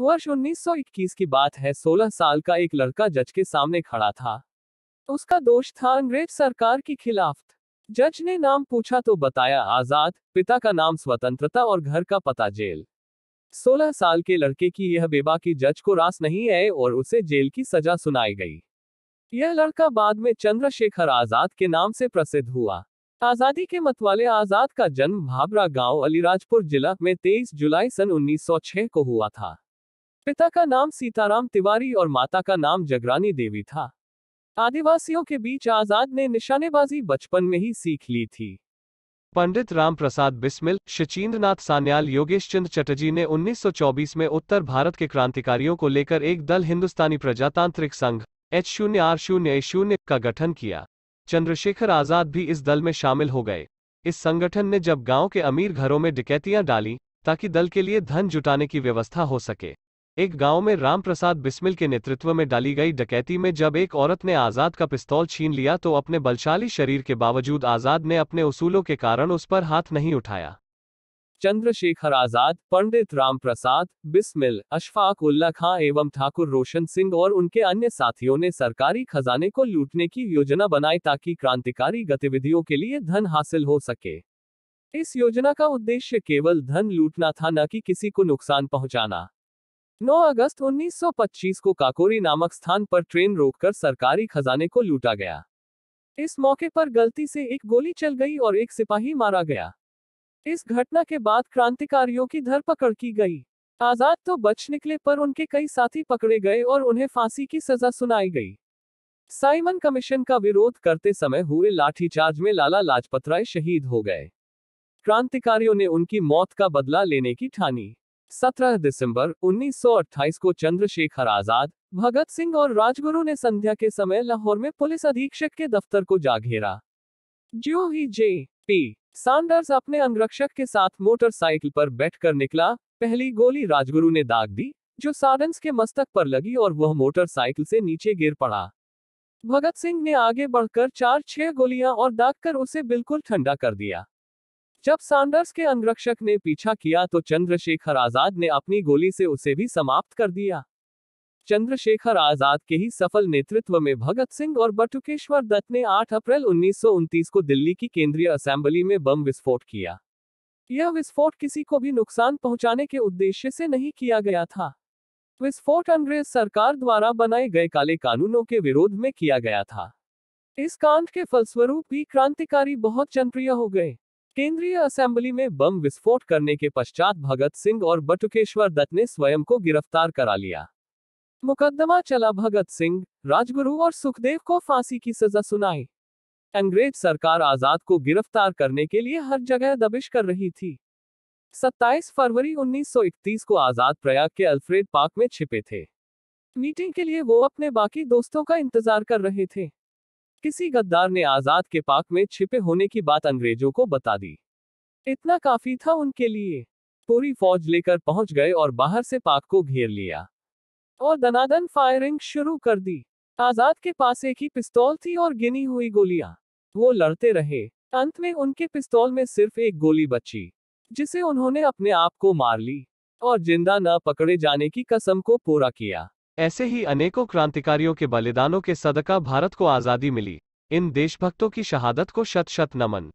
वर्ष उन्नीस की बात है 16 साल का एक लड़का जज के सामने खड़ा था उसका दोष था अंग्रेज सरकार की खिलाफ जज ने नाम पूछा तो बताया आजाद पिता का नाम स्वतंत्रता और घर का पता जेल 16 साल के लड़के की यह बेबा की जज को रास नहीं आए और उसे जेल की सजा सुनाई गई यह लड़का बाद में चंद्रशेखर आजाद के नाम से प्रसिद्ध हुआ आजादी के मतवाले आजाद का जन्म भाबरा गांव अलीराजपुर जिला में 23 जुलाई सन 1906 को हुआ था पिता का नाम सीताराम तिवारी और माता का नाम जगरानी देवी था आदिवासियों के बीच आजाद ने निशानेबाजी बचपन में ही सीख ली थी पंडित राम प्रसाद बिस्मिल शचीन्द्रनाथ सान्याल योगेश चंद्र चटर्जी ने 1924 में उत्तर भारत के क्रांतिकारियों को लेकर एक दल हिंदुस्तानी प्रजातांत्रिक संघ एच शून्य आर शून्य शून्य का गठन किया चंद्रशेखर आजाद भी इस दल में शामिल हो गए इस संगठन ने जब गांव के अमीर घरों में डिकैतियां डाली ताकि दल के लिए धन जुटाने की व्यवस्था हो सके एक गांव में रामप्रसाद बिस्मिल के नेतृत्व में डाली गई डकैती में जब एक औरत ने आजाद का पिस्तौल छीन लिया तो अपने बलशाली शरीर के बावजूद आजाद ने अपने उसूलों के कारण उस पर हाथ नहीं उठाया चंद्रशेखर आजाद पंडित रामप्रसाद बिस्मिल अशफाक उल्ला खां एवं ठाकुर रोशन सिंह और उनके अन्य साथियों ने सरकारी खजाने को लूटने की योजना बनाई ताकि क्रांतिकारी गतिविधियों के लिए धन हासिल हो सके इस योजना का उद्देश्य केवल धन लूटना था न कि किसी को नुकसान पहुंचाना 9 अगस्त 1925 को काकोरी नामक स्थान पर ट्रेन रोककर सरकारी खजाने को लूटा गया इस मौके पर गलती से एक गोली चल गई और एक सिपाही मारा गया इस घटना के बाद क्रांतिकारियों की धरपकड़ की गई आजाद तो बच निकले पर उनके कई साथी पकड़े गए और उन्हें फांसी की सजा सुनाई गई साइमन कमीशन का विरोध करते समय हुए लाठीचार्ज में लाला लाजपत राय शहीद हो गए क्रांतिकारियों ने उनकी मौत का बदला लेने की ठानी 17 दिसंबर 1928 को चंद्रशेखर आजाद भगत सिंह और राजगुरु ने संध्या के समय लाहौर में पुलिस अधीक्षक के दफ्तर को जा घेरा जो ही जे पी सांडर्स अपने अंगरक्षक के साथ मोटरसाइकिल पर बैठकर निकला पहली गोली राजगुरु ने दाग दी जो साडन्स के मस्तक पर लगी और वह मोटरसाइकिल से नीचे गिर पड़ा भगत सिंह ने आगे बढ़कर चार छह गोलियां और दाग कर उसे बिल्कुल ठंडा कर दिया जब सैंडर्स के अंगरक्षक ने पीछा किया तो चंद्रशेखर आजाद ने अपनी गोली से उसे भी समाप्त कर दिया चंद्रशेखर आजाद के ही सफल नेतृत्व में भगत सिंह और बटुकेश्वर दत्त ने 8 अप्रैल उन्नीस को दिल्ली की केंद्रीय असेंबली में बम विस्फोट किया यह विस्फोट किसी को भी नुकसान पहुंचाने के उद्देश्य से नहीं किया गया था विस्फोट अंग्रेज सरकार द्वारा बनाए गए काले कानूनों के विरोध में किया गया था इस कांड के फलस्वरूप भी क्रांतिकारी बहुत जनप्रिय हो गए केंद्रीय असेंबली में बम विस्फोट करने के पश्चात भगत सिंह और बटुकेश्वर दत्त ने स्वयं को गिरफ्तार करा लिया मुकदमा चला भगत सिंह राजगुरु और सुखदेव को फांसी की सजा सुनाई अंग्रेज सरकार आजाद को गिरफ्तार करने के लिए हर जगह दबिश कर रही थी 27 फरवरी 1931 को आजाद प्रयाग के अल्फ्रेड पार्क में छिपे थे मीटिंग के लिए वो अपने बाकी दोस्तों का इंतजार कर रहे थे किसी गद्दार ने आजाद के पाक में छिपे होने की बात अंग्रेजों को बता दी इतना काफी था उनके लिए पूरी फौज लेकर पहुंच गए और बाहर से पाक को घेर लिया और दनादन फायरिंग शुरू कर दी आजाद के पास एक ही पिस्तौल थी और गिनी हुई गोलियां वो लड़ते रहे अंत में उनके पिस्तौल में सिर्फ एक गोली बची जिसे उन्होंने अपने आप को मार ली और जिंदा न पकड़े जाने की कसम को पूरा किया ऐसे ही अनेकों क्रांतिकारियों के बलिदानों के सदका भारत को आज़ादी मिली इन देशभक्तों की शहादत को शत शत नमन